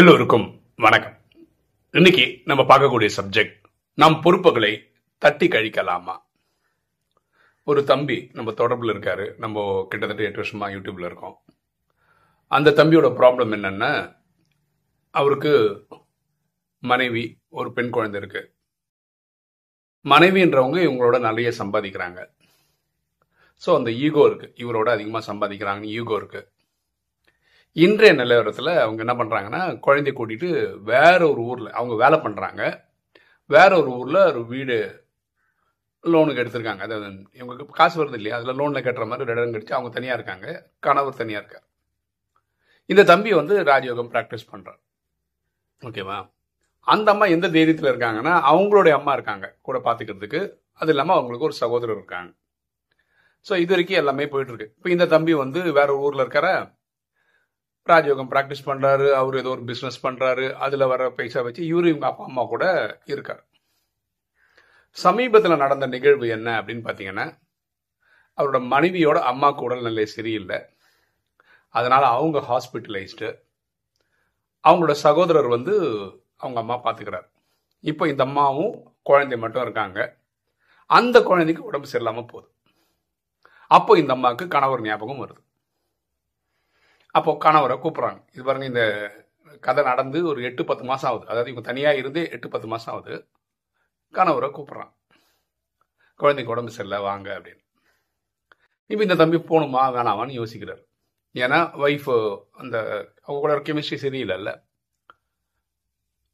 எல்லோருக்கும் வணக்கம் இன்னைக்கு நம்ம பார்க்கக்கூடிய சப்ஜெக்ட் நாம் பொறுப்புகளை தட்டி கழிக்கலாமா ஒரு தம்பி நம்ம தொடர்பில் இருக்காரு நம்ம கிட்டத்தட்ட எட்டு வருஷமா யூடியூப்ல இருக்கோம் அந்த தம்பியோட ப்ராப்ளம் என்னன்னா அவருக்கு மனைவி ஒரு பெண் குழந்தை இருக்கு மனைவின்றவங்க இவங்களோட நிறைய சம்பாதிக்கிறாங்க ஸோ அந்த ஈகோ இருக்கு இவரோட அதிகமாக சம்பாதிக்கிறாங்கன்னு ஈகோ இருக்குது இன்றைய நிலவரத்தில் அவங்க என்ன பண்ணுறாங்கன்னா குழந்தைய கூட்டிகிட்டு வேற ஒரு ஊரில் அவங்க வேலை பண்ணுறாங்க வேற ஒரு ஊரில் ஒரு வீடு லோனுக்கு எடுத்திருக்காங்க அதாவது இவங்களுக்கு காசு வருது இல்லையா அதில் லோனில் கட்டுற மாதிரி ரெண்டு இடம் கடிச்சு அவங்க தனியாக இருக்காங்க கணவர் தனியாக இருக்கார் இந்த தம்பி வந்து ராஜயோகம் ப்ராக்டிஸ் பண்ணுறார் ஓகேவா அந்த அம்மா எந்த தைரியத்தில் இருக்காங்கன்னா அவங்களுடைய அம்மா இருக்காங்க கூட பார்த்துக்கிறதுக்கு அது இல்லாமல் அவங்களுக்கு ஒரு சகோதரர் இருக்காங்க ஸோ இது வரைக்கும் எல்லாமே போயிட்டுருக்கு இப்போ இந்த தம்பி வந்து வேற ஊரில் இருக்கிற ராஜயோகம் ப்ராக்டிஸ் பண்ணுறாரு அவர் ஏதோ ஒரு பிஸ்னஸ் பண்ணுறாரு அதில் வர பைசா வச்சு இவரு இவங்க அப்பா அம்மா கூட இருக்கார் சமீபத்தில் நடந்த நிகழ்வு என்ன அப்படின்னு பார்த்தீங்கன்னா அவரோட மனைவியோட அம்மாவுக்கு உடல்நிலை சரியில்லை அதனால் அவங்க ஹாஸ்பிட்டலைஸ்டு அவங்களோட சகோதரர் வந்து அவங்க அம்மா பார்த்துக்கிறார் இப்போ இந்த அம்மாவும் குழந்தை மட்டும் இருக்காங்க அந்த குழந்தைக்கு உடம்பு சரியில்லாமல் போகுது அப்போ இந்த அம்மாவுக்கு கணவர் ஞாபகம் வருது அப்போ கணவரை கூப்பிட்றாங்க இது பாருங்க இந்த கதை நடந்து ஒரு எட்டு பத்து மாதம் ஆகுது அதாவது இவங்க தனியாக இருந்து எட்டு பத்து மாதம் ஆகுது கணவரை கூப்பிட்றான் குழந்தைக்கு உடம்பு சரியில்லை வாங்க அப்படின்னு இப்போ இந்த தம்பி போகணுமா வேணாமான்னு யோசிக்கிறார் ஏன்னா ஒய்ஃபு அந்த அவங்க கூட கெமிஸ்ட்ரி சரியில்லைல்ல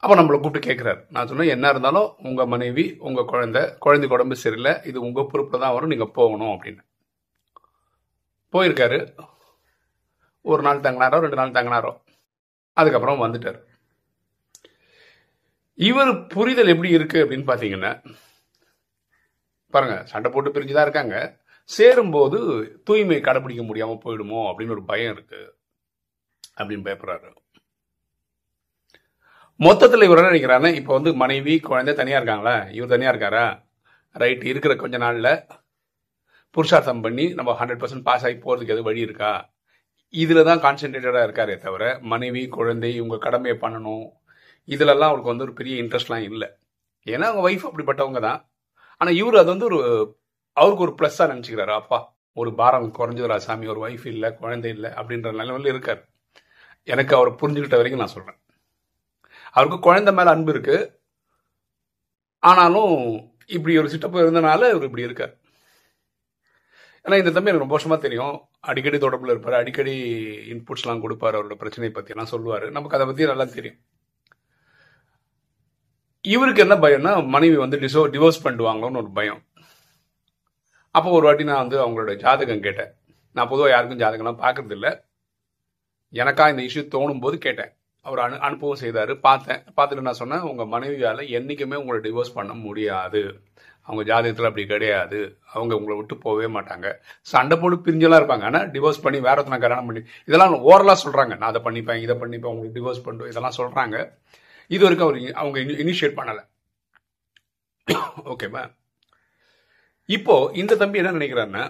அப்போ நம்மளை கூப்பிட்டு கேட்குறாரு நான் சொன்னேன் என்ன இருந்தாலும் உங்கள் மனைவி உங்கள் குழந்தை குழந்தைக்கு உடம்பு சரியில்லை இது உங்கள் பொறுப்பில் தான் வரும் நீங்கள் போகணும் அப்படின்னு போயிருக்காரு ஒரு நாள் தங்கினாரோ ரெண்டு நாள் தங்கினாரோ அதுக்கப்புறம் வந்துட்டார் இவர் புரிதல் எப்படி இருக்கு அப்படின்னு பார்த்தீங்கன்னா பாருங்க சண்டை போட்டு பிரிஞ்சுதான் இருக்காங்க சேரும்போது தூய்மை கடைபிடிக்க முடியாம போயிடுமோ அப்படின்னு ஒரு பயம் இருக்கு அப்படின்னு பயப்படுறாரு மொத்தத்தில் இவர் என்ன நினைக்கிறாங்க இப்போ வந்து மனைவி குழந்தை தனியாக இருக்காங்களா இவர் தனியாக இருக்காரா ரைட் இருக்கிற கொஞ்ச நாளில் புருஷார்த்தம் பண்ணி நம்ம ஹண்ட்ரட் பர்சன்ட் பாஸ் ஆகி போகிறதுக்கு எது வழி இருக்கா இதில் தான் கான்சென்ட்ரேட்டடாக இருக்காரே தவிர மனைவி குழந்தை இவங்க கடமையை பண்ணணும் இதிலெல்லாம் அவருக்கு வந்து ஒரு பெரிய இன்ட்ரெஸ்ட்லாம் இல்லை ஏன்னா அவங்க ஒய்ஃப் அப்படிப்பட்டவங்க தான் ஆனால் இவர் அது வந்து ஒரு அவருக்கு ஒரு ப்ளஸ்ஸாக நினச்சிக்கிறாரு அப்பா ஒரு பாரம் குறைஞ்சதுரா சாமி ஒரு ஒய்ஃப் இல்லை குழந்தை இல்லை அப்படின்ற நிலைமையில் இருக்கார் எனக்கு அவர் புரிஞ்சுக்கிட்ட வரைக்கும் நான் சொல்கிறேன் அவருக்கு குழந்தை மேலே அன்பு இருக்குது ஆனாலும் இப்படி ஒரு சிட்டப்பு இருந்தனால இவர் இப்படி இருக்கார் ஏன்னா இந்த தம்பி எனக்கு ரொம்ப வருஷமா தெரியும் அடிக்கடி தொடர்பில் இருப்பார் அடிக்கடி இன்புட்ஸ்லாம் கொடுப்பார் அவரோட பிரச்சனையை பற்றிலாம் எல்லாம் சொல்லுவார் நமக்கு அதை பற்றி நல்லா தெரியும் இவருக்கு என்ன பயம்னா மனைவி வந்து டிசோ டிவோர்ஸ் பண்ணுவாங்களோன்னு ஒரு பயம் அப்போ ஒரு வாட்டி நான் வந்து அவங்களோட ஜாதகம் கேட்டேன் நான் பொதுவாக யாருக்கும் ஜாதகம்லாம் பார்க்கறது இல்லை எனக்கா இந்த இஷ்யூ தோணும் போது கேட்டேன் அவர் அனு அனுப்பவும் செய்தார் பார்த்தேன் பார்த்துட்டு நான் சொன்னேன் உங்கள் மனைவியால் என்றைக்குமே உங்களை டிவோர்ஸ் பண்ண முடியாது அவங்க ஜாதகத்தில் அப்படி கிடையாது அவங்க உங்களை விட்டு போகவே மாட்டாங்க சண்டை போட்டு பிரிஞ்செல்லாம் இருப்பாங்க ஆனால் டிவோர்ஸ் பண்ணி வேற ஒருத்தனை கல்யாணம் பண்ணி இதெல்லாம் ஓரலாக சொல்கிறாங்க நான் அதை பண்ணிப்பேன் இதை பண்ணிப்பேன் உங்களுக்கு டிவோர்ஸ் பண்ணுவோம் இதெல்லாம் சொல்கிறாங்க இது வரைக்கும் அவர் அவங்க இனிஷியேட் பண்ணலை ஓகேவா இப்போ இந்த தம்பி என்ன நினைக்கிறாருன்னா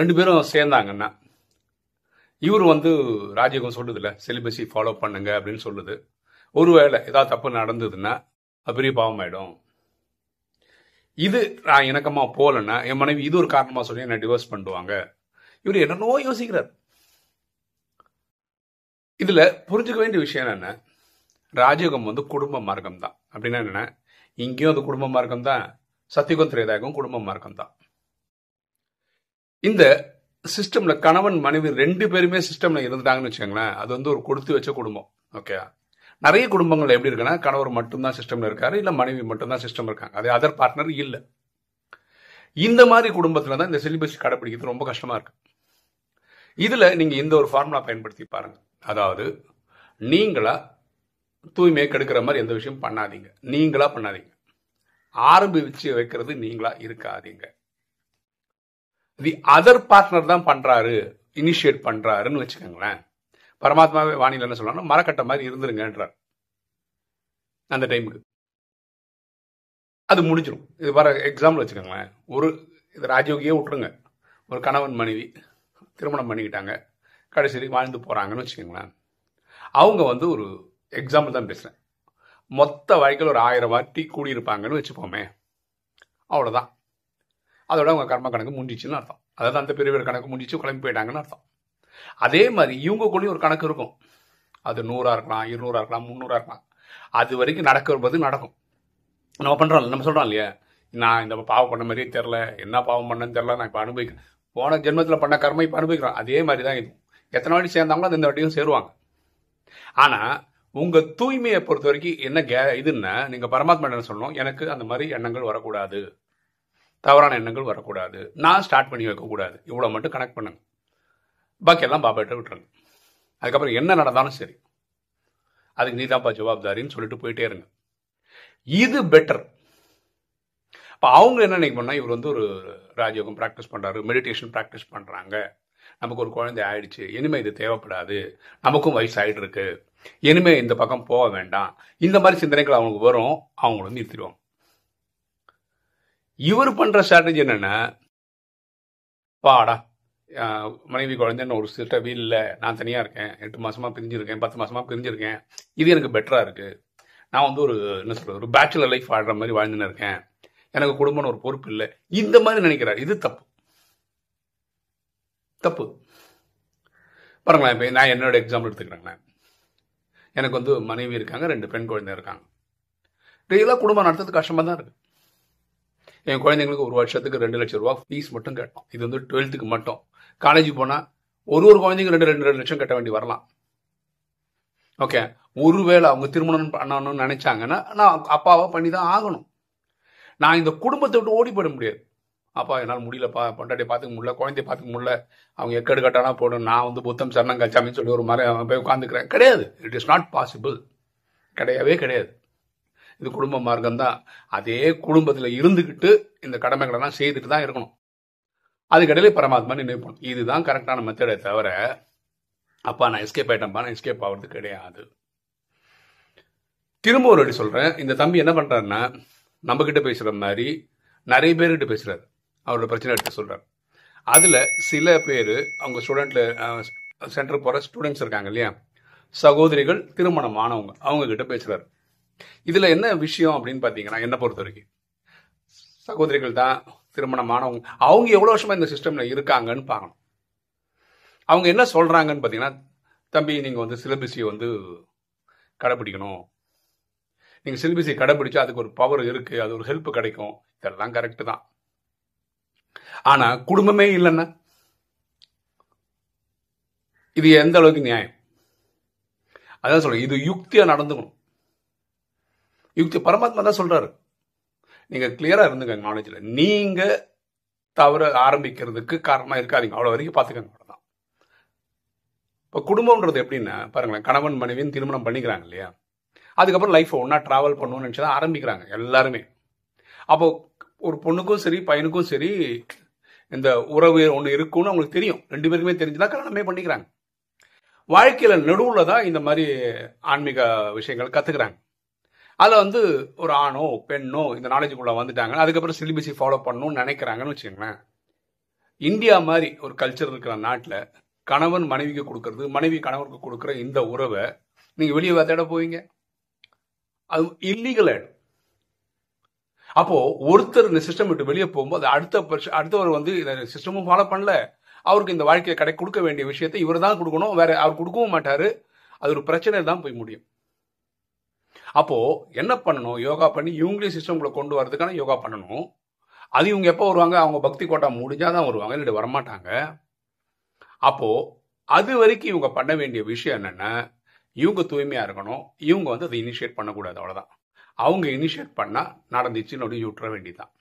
ரெண்டு பேரும் சேர்ந்தாங்கன்னா இவர் வந்து ராஜயோகம் சொல்லுதுல்ல செலிபஸி ஃபாலோ பண்ணுங்க அப்படின்னு சொல்லுது ஒருவேளை ஏதாவது தப்பு நடந்ததுன்னா பெரிய பாவம் ஆயிடும் இது நான் எனக்கம்மா போகலன்னா என் மனைவி இது ஒரு காரணமாக சொல்லி என்னை டிவோர்ஸ் பண்ணுவாங்க இவர் என்னென்னோ யோசிக்கிறார் இதில் புரிஞ்சுக்க வேண்டிய விஷயம் என்ன ராஜயோகம் வந்து குடும்ப மார்க்கம் தான் அப்படின்னா என்ன இங்கேயும் அது குடும்ப மார்க்கம் தான் சத்தியகுந்த் ரேதாயகம் குடும்ப மார்க்கம் தான் இந்த சிஸ்டமில் கணவன் மனைவி ரெண்டு பேருமே சிஸ்டமில் இருந்துட்டாங்கன்னு வச்சுக்கோங்களேன் அது வந்து ஒரு கொடுத்து வச்ச குடும்பம் ஓகே நிறைய குடும்பங்கள் எப்படி இருக்குன்னா கணவர் மட்டும்தான் சிஸ்டம்ல இருக்காரு இல்லை மனைவி மட்டும்தான் சிஸ்டம் இருக்காங்க அதே அதர் பார்ட்னர் இல்லை இந்த மாதிரி குடும்பத்தில் தான் இந்த சிலிபஸ் கடைப்பிடிக்கிறது ரொம்ப கஷ்டமாக இருக்கு இதில் நீங்கள் இந்த ஒரு ஃபார்முலா பயன்படுத்தி பாருங்கள் அதாவது நீங்களா தூய்மையை கெடுக்கிற மாதிரி எந்த விஷயம் பண்ணாதீங்க நீங்களா பண்ணாதீங்க ஆரம்பிச்சு வைக்கிறது நீங்களா இருக்காதீங்க தி அதர் பார்ட்னர் தான் பண்ணுறாரு இனிஷியேட் பண்ணுறாருன்னு வச்சுக்கோங்களேன் பரமாத்மாவே வானிலை என்ன சொல்லணும் மரக்கட்டை மாதிரி இருந்துருங்கன்றார் அந்த டைமுக்கு அது முடிஞ்சிடும் இது வர எக்ஸாம்பிள் வச்சுக்கோங்களேன் ஒரு இது ராஜயோகியே விட்டுருங்க ஒரு கணவன் மனைவி திருமணம் பண்ணிக்கிட்டாங்க கடைசி வாழ்ந்து போகிறாங்கன்னு வச்சுக்கோங்களேன் அவங்க வந்து ஒரு எக்ஸாம்பிள் தான் பேசுகிறேன் மொத்த வாழ்க்கையில் ஒரு ஆயிரம் வாட்டி கூடியிருப்பாங்கன்னு வச்சுப்போமே அவ்வளோதான் அதோட அவங்க கர்ம கணக்கு முடிஞ்சிச்சுன்னு அர்த்தம் அதாவது அந்த பெரியவர் கணக்கு முடிஞ்சிச்சு கிளம்பி போயிட்டாங்கன்னு அர்த்தம் அதே மாதிரி இவங்க கூடயும் ஒரு கணக்கு இருக்கும் அது நூறாக இருக்கலாம் இருநூறாக இருக்கலாம் முந்நூறாக இருக்கலாம் அது வரைக்கும் நடக்கிறது நடக்கும் நம்ம பண்ணுறோம் நம்ம சொல்கிறோம் இல்லையா நான் இந்த பாவம் பண்ண மாதிரியே தெரில என்ன பாவம் பண்ணேன்னு தெரில நான் இப்போ அனுபவிக்கிறேன் போன ஜென்மத்தில் பண்ண கர்மை இப்போ அனுபவிக்கிறோம் அதே மாதிரி தான் இது எத்தனை வாட்டி சேர்ந்தாங்களோ அது இந்த வாட்டியும் சேருவாங்க ஆனால் உங்கள் தூய்மையை பொறுத்த வரைக்கும் என்ன கே இதுன்னா நீங்கள் பரமாத்மா என்ன சொல்லணும் எனக்கு அந்த மாதிரி எண்ணங்கள் வரக்கூடாது தவறான எண்ணங்கள் வரக்கூடாது நான் ஸ்டார்ட் பண்ணி வைக்கக்கூடாது இவ்வளோ மட்டும் கனெக்ட் பண்ணுங்க பாக்கியெல்லாம் பாப்பாட்ட விட்டுருங்க அதுக்கப்புறம் என்ன நடந்தாலும் சரி அதுக்கு நீ தான்ப்பா ஜவாப்தாரின்னு சொல்லிட்டு போயிட்டே இருங்க இது பெட்டர் இப்போ அவங்க என்ன நினைக்க பண்ணால் இவர் வந்து ஒரு ராஜயோகம் ப்ராக்டிஸ் பண்ணுறாரு மெடிடேஷன் ப்ராக்டிஸ் பண்ணுறாங்க நமக்கு ஒரு குழந்தை ஆயிடுச்சு இனிமேல் இது தேவைப்படாது நமக்கும் வயசு ஆகிட்டு இருக்கு இனிமேல் இந்த பக்கம் போக வேண்டாம் இந்த மாதிரி சிந்தனைகள் அவங்களுக்கு வரும் அவங்கள நிறுத்திடுவாங்க இவர் பண்ணுற ஸ்ட்ராட்டஜி என்னென்னா பாடா மனைவி குழந்தைன்னு ஒரு சிட்ட இல்லை நான் தனியாக இருக்கேன் எட்டு மாதமாக பிரிஞ்சிருக்கேன் பத்து மாதமாக பிரிஞ்சிருக்கேன் இது எனக்கு பெட்டராக இருக்குது நான் வந்து ஒரு என்ன சொல்கிறது ஒரு பேச்சுலர் லைஃப் ஆடுற மாதிரி வாழ்ந்துன்னு இருக்கேன் எனக்கு குடும்பம்னு ஒரு பொறுப்பு இல்லை இந்த மாதிரி நினைக்கிறார் இது தப்பு தப்பு பாருங்களேன் இப்போ நான் என்னோட எக்ஸாம்பிள் எடுத்துக்கிறேங்களேன் எனக்கு வந்து மனைவி இருக்காங்க ரெண்டு பெண் குழந்தை இருக்காங்க டெய்லாக குடும்பம் நடத்துறது கஷ்டமாக தான் இருக்குது என் குழந்தைங்களுக்கு ஒரு வருஷத்துக்கு ரெண்டு லட்சம் ரூபா ஃபீஸ் மட்டும் கேட்டோம் இது வந்து டுவெல்த்துக்கு மட்டும் காலேஜ் போனால் ஒரு ஒரு குழந்தைங்க ரெண்டு ரெண்டு ரெண்டு லட்சம் கட்ட வேண்டி வரலாம் ஓகே ஒருவேளை அவங்க திருமணம் பண்ணணும்னு நினைச்சாங்கன்னா நான் அப்பாவை பண்ணி தான் ஆகணும் நான் இந்த குடும்பத்தை விட்டு ஓடி போட முடியாது அப்பா என்னால் முடியலப்பா பொண்டாட்டியை பார்த்துக்க முடியல குழந்தைய பார்த்துக்க முடியல அவங்க எக்கடு கட்டானா போடும் நான் வந்து புத்தம் சரணம் கச்சாமின்னு சொல்லி ஒரு மாதிரி போய் உட்காந்துக்கிறேன் கிடையாது இட் இஸ் நாட் பாசிபிள் கிடையவே கிடையாது இது குடும்ப மார்க்கம் தான் அதே குடும்பத்தில் இருந்துக்கிட்டு இந்த கடமைகளெல்லாம் செய்துட்டு தான் இருக்கணும் அதுக்கடையில் பரமாத்மா பண்ணும் இதுதான் கரெக்டான மெத்தடை தவிர அப்பா நான் எஸ்கேப் ஆகிட்டேன் பா எஸ்கேப் ஆகிறது கிடையாது திரும்ப ஒரு வழி சொல்கிறேன் இந்த தம்பி என்ன பண்ணுறாருன்னா நம்மக்கிட்ட பேசுகிற மாதிரி நிறைய பேர்கிட்ட பேசுகிறார் அவரோட பிரச்சனை எடுத்து சொல்கிறார் அதில் சில பேர் அவங்க ஸ்டூடெண்ட்டில் சென்டர் போகிற ஸ்டூடெண்ட்ஸ் இருக்காங்க இல்லையா சகோதரிகள் திருமணம் ஆனவங்க அவங்கக்கிட்ட பேசுகிறாரு இதில் என்ன விஷயம் அப்படின்னு பார்த்தீங்கன்னா என்னை பொறுத்த வரைக்கும் சகோதரிகள் தான் திருமணமானவங்க அவங்க எவ்வளோ வருஷமாக இந்த சிஸ்டமில் இருக்காங்கன்னு பார்க்கணும் அவங்க என்ன சொல்கிறாங்கன்னு பார்த்தீங்கன்னா தம்பி நீங்கள் வந்து சிலபஸியை வந்து கடைப்பிடிக்கணும் நீங்கள் சிலபஸை கடைப்பிடிச்சா அதுக்கு ஒரு பவர் இருக்குது அது ஒரு ஹெல்ப் கிடைக்கும் இதெல்லாம் கரெக்டு தான் ஆனால் குடும்பமே இல்லைன்னா இது எந்த அளவுக்கு நியாயம் அதான் சொல்கிறேன் இது யுக்தியாக நடந்துக்கணும் யுக்தி பரமாத்மா தான் சொல்கிறாரு நீங்கள் கிளியராக இருந்துங்க நாலேஜில் நீங்கள் தவற ஆரம்பிக்கிறதுக்கு காரணமாக இருக்காதிங்க அவ்வளோ வரைக்கும் பார்த்துக்கங்க அவ்வளோதான் இப்போ குடும்பம்ன்றது எப்படின்னா பாருங்களேன் கணவன் மனைவியும் திருமணம் பண்ணிக்கிறாங்க இல்லையா அதுக்கப்புறம் லைஃப்பை ஒன்றா ட்ராவல் பண்ணணும்னு நினச்சி தான் ஆரம்பிக்கிறாங்க எல்லாருமே அப்போது ஒரு பொண்ணுக்கும் சரி பையனுக்கும் சரி இந்த உறவு ஒன்று இருக்குன்னு அவங்களுக்கு தெரியும் ரெண்டு பேருக்குமே தெரிஞ்சுதான் கல்யாணமே பண்ணிக்கிறாங்க வாழ்க்கையில் நடுவில் தான் இந்த மாதிரி ஆன்மீக விஷயங்கள் கற்றுக்குறாங்க அதில் வந்து ஒரு ஆணோ பெண்ணோ இந்த நாலேஜுக்குள்ளே வந்துட்டாங்க அதுக்கப்புறம் சிலிபஸை ஃபாலோ பண்ணணும்னு நினைக்கிறாங்கன்னு வச்சுக்கோங்களேன் இந்தியா மாதிரி ஒரு கல்ச்சர் இருக்கிற நாட்டில் கணவன் மனைவிக்கு கொடுக்கறது மனைவி கணவனுக்கு கொடுக்குற இந்த உறவை நீங்கள் வெளியே தேட போவீங்க அது இல்லீகல் ஆயிடும் அப்போது ஒருத்தர் இந்த சிஸ்டம் விட்டு வெளியே போகும்போது அடுத்த பட்சம் அடுத்தவர் வந்து இந்த சிஸ்டமும் ஃபாலோ பண்ணல அவருக்கு இந்த வாழ்க்கையை கடை கொடுக்க வேண்டிய விஷயத்தை இவர் தான் கொடுக்கணும் வேற அவர் கொடுக்கவும் மாட்டார் அது ஒரு பிரச்சனை தான் போய் முடியும் அப்போது என்ன பண்ணணும் யோகா பண்ணி இவங்களே சிஸ்டம்குள்ளே கொண்டு வரதுக்கான யோகா பண்ணணும் அது இவங்க எப்போ வருவாங்க அவங்க பக்தி கோட்டா முடிஞ்சால் தான் வருவாங்க இல்லை வரமாட்டாங்க அப்போது அது வரைக்கும் இவங்க பண்ண வேண்டிய விஷயம் என்னென்ன இவங்க தூய்மையாக இருக்கணும் இவங்க வந்து அதை இனிஷியேட் பண்ணக்கூடாது அவ்வளோதான் அவங்க இனிஷியேட் பண்ணால் நடந்துச்சு அப்படின்னு விட்டுற வேண்டியதுதான்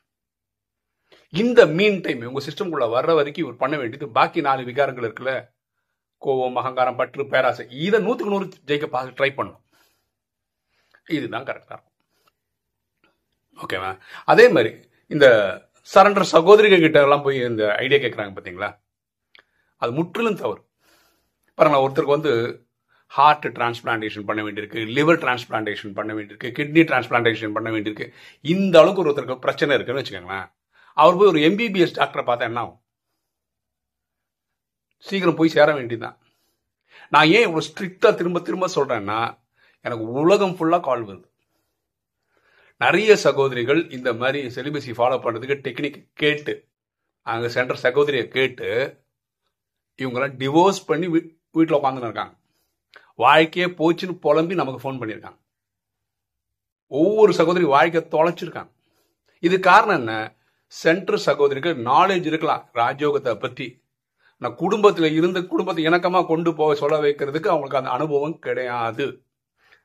இந்த மீன் டைம் இவங்க சிஸ்டம்குள்ளே வர்ற வரைக்கும் இவர் பண்ண வேண்டியது பாக்கி நாலு விகாரங்கள் இருக்குல்ல கோவம் அகங்காரம் பற்று பேராசை இதை நூற்றுக்கு நூறு ஜெயிக்க ட்ரை பண்ணும் இதுதான் கரெக்டாக இருக்கும் ஓகேவா அதே மாதிரி இந்த சரண்டர் சகோதரிகள் கிட்ட எல்லாம் போய் இந்த ஐடியா கேட்குறாங்க பார்த்தீங்களா அது முற்றிலும் தவறு பாருங்கள் ஒருத்தருக்கு வந்து ஹார்ட் டிரான்ஸ்பிளான்டேஷன் பண்ண வேண்டியிருக்கு லிவர் டிரான்ஸ்பிளான்டேஷன் பண்ண வேண்டியிருக்கு கிட்னி டிரான்ஸ்பிளான்டேஷன் பண்ண வேண்டியிருக்கு இந்த அளவுக்கு ஒருத்தருக்கு பிரச்சனை இருக்குன்னு வச்சுக்கோங்களேன் அவர் போய் ஒரு எம்பிபிஎஸ் டாக்டரை பார்த்தா என்ன ஆகும் சீக்கிரம் போய் சேர வேண்டியதுதான் நான் ஏன் இவ்வளோ ஸ்ட்ரிக்டாக திரும்ப திரும்ப சொல்கிறேன்னா எனக்கு உலகம் ஃபுல்லாக கால் வருது நிறைய சகோதரிகள் இந்த மாதிரி செலிபஸி ஃபாலோ பண்ணுறதுக்கு டெக்னிக் கேட்டு அங்கே சென்ற சகோதரியை கேட்டு இவங்களாம் டிவோர்ஸ் பண்ணி வீ வீட்டில் உட்காந்துன்னு இருக்காங்க வாழ்க்கையே போச்சுன்னு புலம்பி நமக்கு ஃபோன் பண்ணியிருக்காங்க ஒவ்வொரு சகோதரி வாழ்க்கையை தொலைச்சிருக்காங்க இது காரணம் என்ன சென்ட்ரு சகோதரிக்கு நாலேஜ் இருக்கலாம் ராஜயோகத்தை பற்றி நான் குடும்பத்தில் இருந்து குடும்பத்தை இணக்கமாக கொண்டு போக சொல்ல வைக்கிறதுக்கு அவங்களுக்கு அந்த அனுபவம் கிடையாது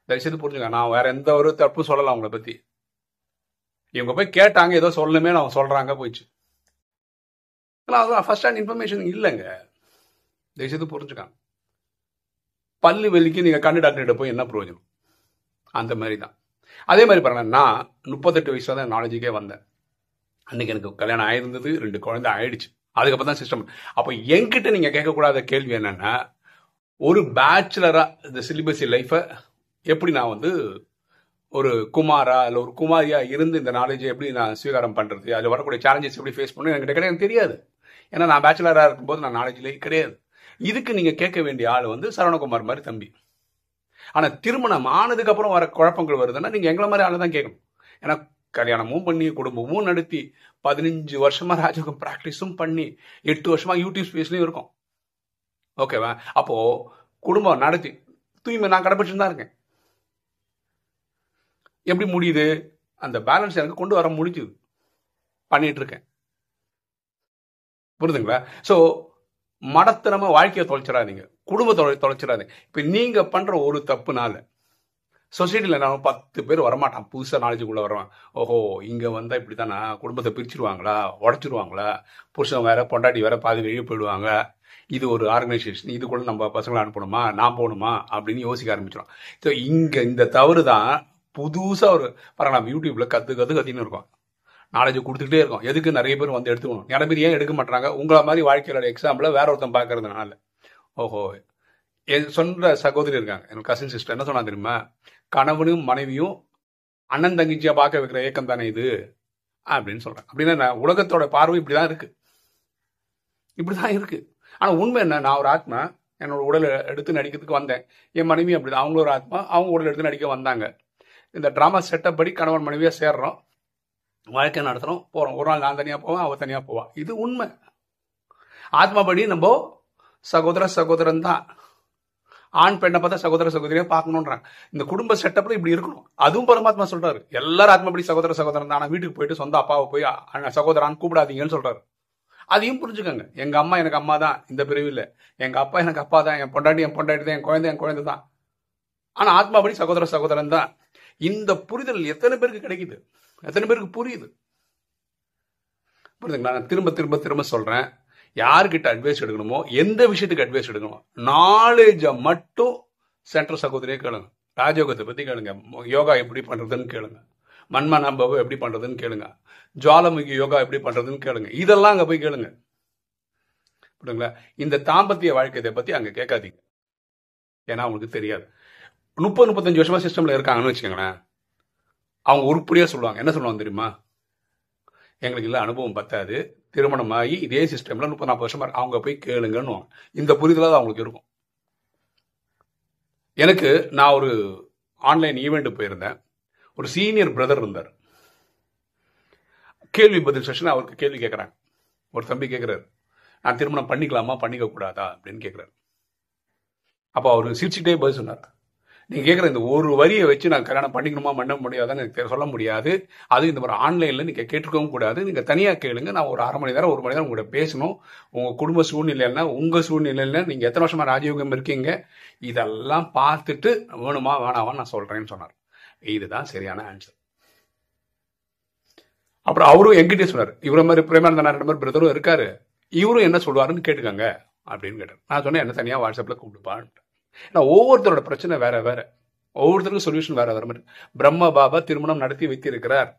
தயவுசெய்து புரிஞ்சுங்க நான் வேற எந்த ஒரு தப்பு சொல்லலை அவங்கள பத்தி இவங்க போய் கேட்டாங்க ஏதோ சொல்லணுமே அவங்க சொல்றாங்க போயிடுச்சு அதெல்லாம் ஃபர்ஸ்ட் ஹேண்ட் இன்ஃபர்மேஷன் இல்லைங்க தயவுசெய்து புரிஞ்சுக்காங்க பல்லு வெளிக்கு நீங்கள் கண்ணு டாக்டர்கிட்ட போய் என்ன பிரயோஜனம் அந்த மாதிரி தான் அதே மாதிரி பாருங்கள் நான் முப்பத்தெட்டு வயசுல தான் நாலேஜுக்கே வந்தேன் அன்றைக்கி எனக்கு கல்யாணம் ஆயிருந்தது ரெண்டு குழந்தை ஆயிடுச்சு அதுக்கப்புறம் தான் சிஸ்டம் அப்போ என்கிட்ட நீங்கள் கேட்கக்கூடாத கேள்வி என்னென்னா ஒரு பேச்சுலராக இந்த சிலிபஸி லைஃபை எப்படி நான் வந்து ஒரு குமாரா இல்லை ஒரு குமாரியா இருந்து இந்த நாலேஜை எப்படி நான் ஸ்வீகாரம் பண்ணுறது அதில் வரக்கூடிய சேலஞ்சஸ் எப்படி ஃபேஸ் பண்ணு எனக்கு கிடையாது எனக்கு தெரியாது ஏன்னா நான் பேச்சுலராக இருக்கும்போது நான் நாலேஜ்லேயே கிடையாது இதுக்கு நீங்கள் கேட்க வேண்டிய ஆள் வந்து சரவணகுமார் மாதிரி தம்பி ஆனால் திருமணம் ஆனதுக்கப்புறம் வர குழப்பங்கள் வருதுன்னா நீங்கள் எங்களை மாதிரி ஆள் தான் கேட்கணும் ஏன்னா கல்யாணமும் பண்ணி குடும்பமும் நடத்தி பதினஞ்சு வருஷமாக ராஜகம் ப்ராக்டிஸும் பண்ணி எட்டு வருஷமாக யூடியூப் ஸ்பேஸ்லையும் இருக்கும் ஓகேவா அப்போது குடும்பம் நடத்தி தூய்மை நான் கடைபிடிச்சுன்னு தான் இருக்கேன் எப்படி முடியுது அந்த பேலன்ஸ் எனக்கு கொண்டு வர முடிஞ்சுது பண்ணிட்டு இருக்கேன் புரிதுங்களா ஸோ மடத்தனம வாழ்க்கையை தொலைச்சிடாதீங்க குடும்பத்தை தொலைச்சிடாதீங்க இப்போ நீங்க பண்ற ஒரு தப்புனால சொசைட்டியில் நான் பத்து பேர் வரமாட்டான் புதுசாக நாலேஜுக்குள்ளே வருவான் ஓஹோ இங்கே வந்தால் இப்படி தானா குடும்பத்தை பிரிச்சிருவாங்களா உடச்சிருவாங்களா புருஷன் வேற பொண்டாட்டி வேற பாதி வெளியே போயிடுவாங்க இது ஒரு ஆர்கனைசேஷன் கூட நம்ம பசங்களை அனுப்பணுமா நான் போகணுமா அப்படின்னு யோசிக்க ஆரம்பிச்சிடும் ஸோ இங்கே இந்த தவறு தான் புதுசாக ஒரு பாருங்க நம்ம யூடியூப்பில் கற்று கற்று கத்தின்னு இருக்கோம் நாலேஜ் கொடுத்துக்கிட்டே இருக்கோம் எதுக்கு நிறைய பேர் வந்து எடுத்துக்கணும் நிறைய பேர் ஏன் எடுக்க மாட்டாங்க உங்களை மாதிரி வாழ்க்கையோட எக்ஸாம்பிளை வேற ஒருத்தன் பார்க்கறதுனால ஓஹோ என் சொல்ற சகோதரி இருக்காங்க எனக்கு கசின் சிஸ்டர் என்ன சொன்னா தெரியுமா கணவனும் மனைவியும் அண்ணன் தங்கிச்சியா பார்க்க வைக்கிற ஏக்கம் தானே இது அப்படின்னு சொல்றேன் அப்படின்னா உலகத்தோட பார்வை இப்படிதான் இருக்கு இப்படிதான் இருக்கு ஆனா உண்மை என்ன நான் ஒரு ஆத்மா என்னோட உடலை எடுத்து நடிக்கிறதுக்கு வந்தேன் என் மனைவி அப்படிதான் அவங்களும் ஒரு ஆத்மா அவங்க உடல் எடுத்து நடிக்க வந்தாங்க இந்த ட்ராமா செட்டப் படி கணவன் மனைவியாக சேர்றோம் வாழ்க்கை நடத்துகிறோம் போகிறோம் ஒரு நாள் நான் தனியாக போவேன் அவள் தனியாக போவான் இது உண்மை ஆத்மாபடி நம்ம சகோதர சகோதரன் தான் ஆண் பெண்ணை பார்த்தா சகோதர சகோதரியாக பார்க்கணுன்றாங்க இந்த குடும்ப செட்டப்பில் இப்படி இருக்கணும் அதுவும் பரமாத்மா சொல்றாரு எல்லாரும் ஆத்மாபடி சகோதர சகோதரன் தான் வீட்டுக்கு போயிட்டு சொந்த அப்பாவை போய் சகோதரான்னு கூப்பிடாதீங்கன்னு சொல்றாரு அதையும் புரிஞ்சுக்கோங்க எங்க அம்மா எனக்கு அம்மா தான் இந்த பிரிவில் எங்க அப்பா எனக்கு அப்பா தான் என் பொண்டாட்டி என் பொண்டாட்டி தான் என் குழந்தை என் குழந்தை தான் ஆனால் ஆத்மாபடி சகோதர சகோதரன் தான் இந்த புரிதல் எத்தனை பேருக்கு கிடைக்குது எத்தனை பேருக்கு புரியுது புரியுதுங்களா நான் திரும்ப திரும்ப திரும்ப சொல்றேன் யார்கிட்ட அட்வைஸ் எடுக்கணுமோ எந்த விஷயத்துக்கு அட்வைஸ் எடுக்கணுமோ நாலேஜை மட்டும் சென்ட்ரல் சகோதரியே கேளுங்க ராஜயோகத்தை பற்றி கேளுங்க யோகா எப்படி பண்ணுறதுன்னு கேளுங்க மன்மனா பாபு எப்படி பண்ணுறதுன்னு கேளுங்க ஜுவாலமுகி யோகா எப்படி பண்ணுறதுன்னு கேளுங்க இதெல்லாம் அங்கே போய் கேளுங்க புரியுங்களா இந்த தாம்பத்திய வாழ்க்கையை பற்றி அங்கே கேட்காதீங்க ஏன்னா உங்களுக்கு தெரியாது முப்பது முப்பத்தஞ்சு வருஷமாக சிஸ்டமில் இருக்காங்கன்னு வச்சுக்கோங்களேன் அவங்க உருப்படியாக சொல்லுவாங்க என்ன சொல்லுவாங்க தெரியுமா எங்களுக்கு இல்லை அனுபவம் பத்தாது திருமணமாகி இதே சிஸ்டமில் முப்பது நாற்பது வருஷமாக அவங்க போய் கேளுங்கன்னு இந்த புரிதலாக அவங்களுக்கு இருக்கும் எனக்கு நான் ஒரு ஆன்லைன் ஈவெண்ட்டு போயிருந்தேன் ஒரு சீனியர் பிரதர் இருந்தார் கேள்வி பதில் செஷன் அவருக்கு கேள்வி கேட்குறாங்க ஒரு தம்பி கேட்குறாரு நான் திருமணம் பண்ணிக்கலாமா பண்ணிக்க கூடாதா அப்படின்னு கேட்குறாரு அப்போ அவர் சிரிச்சுக்கிட்டே பதில் சொன்னார் நீங்கள் கேட்குற இந்த ஒரு வரியை வச்சு நான் கல்யாணம் பண்ணிக்கணுமா பண்ண முடியாதான்னு சொல்ல முடியாது அது இந்த மாதிரி ஆன்லைனில் நீங்கள் கேட்டுக்கவும் கூடாது நீங்கள் தனியாக கேளுங்க நான் ஒரு அரை மணி நேரம் ஒரு மணி நேரம் உங்கள்கிட்ட பேசணும் உங்கள் குடும்ப சூழ்நிலைன்னா உங்கள் சூழ்நிலையில் நீங்கள் எத்தனை வருஷமாக ராஜயோகம் இருக்கீங்க இதெல்லாம் பார்த்துட்டு வேணுமா வேணாவான்னு நான் சொல்கிறேன்னு சொன்னார் இதுதான் சரியான ஆன்சர் அப்புறம் அவரும் எங்கிட்டே சொன்னார் இவரை மாதிரி பிரேமானந்தன் ரெண்டு மாதிரி பிரதரும் இருக்காரு இவரும் என்ன சொல்லுவாருன்னு கேட்டுக்கங்க அப்படின்னு கேட்டார் நான் சொன்னேன் என்ன தனியாக வாட்ஸ்அப்பில் கூப்பிடுப்பான்ட்டு ஏன்னா ஒவ்வொருத்தரோட பிரச்சனை வேற வேற ஒவ்வொருத்தருக்கும் சொல்யூஷன் வேற வேற மாதிரி பிரம்ம பாபா திருமணம் நடத்தி வைத்திருக்கிறார்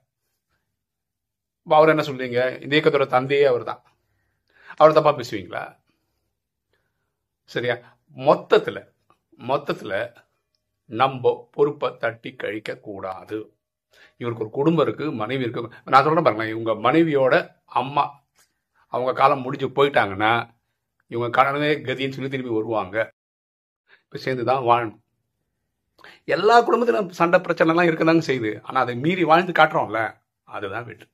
அவர் என்ன சொல்றீங்க இந்த இயக்கத்தோட தந்தையே அவர் தான் அவர் தப்பா பேசுவீங்களா சரியா மொத்தத்துல மொத்தத்துல நம்ம பொறுப்பை தட்டி கழிக்க கூடாது இவருக்கு ஒரு குடும்பம் இருக்கு மனைவி இருக்கு நான் சொல்றேன் பாருங்க இவங்க மனைவியோட அம்மா அவங்க காலம் முடிஞ்சு போயிட்டாங்கன்னா இவங்க கடனே கதின்னு சொல்லி திரும்பி வருவாங்க சேர்ந்து தான் வாழணும் எல்லா குடும்பத்திலும் சண்டை பிரச்சனைலாம் இருக்க செய்யுது ஆனால் அதை மீறி வாழ்ந்து காட்டுறோம்ல அதுதான் வெற்றி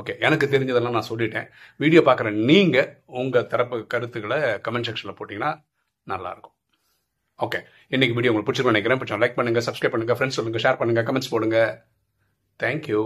ஓகே எனக்கு தெரிஞ்சதெல்லாம் நான் சொல்லிட்டேன் வீடியோ பார்க்குற நீங்கள் உங்கள் தரப்பு கருத்துக்களை கமெண்ட் செக்ஷனில் போட்டிங்கன்னா நல்லாயிருக்கும் ஓகே இன்னைக்கு வீடியோ உங்களுக்கு பிடிச்சிருக்கும் நினைக்கிறேன் லைக் பண்ணுங்கள் சப்ஸ்கிரைப் பண்ணுங்கள் ஃப்ரெண்ட்ஸ் சொல்லுங்கள் ஷேர் பண்ணுங்கள் கமெண்ட்ஸ் போடுங்க தேங்க்யூ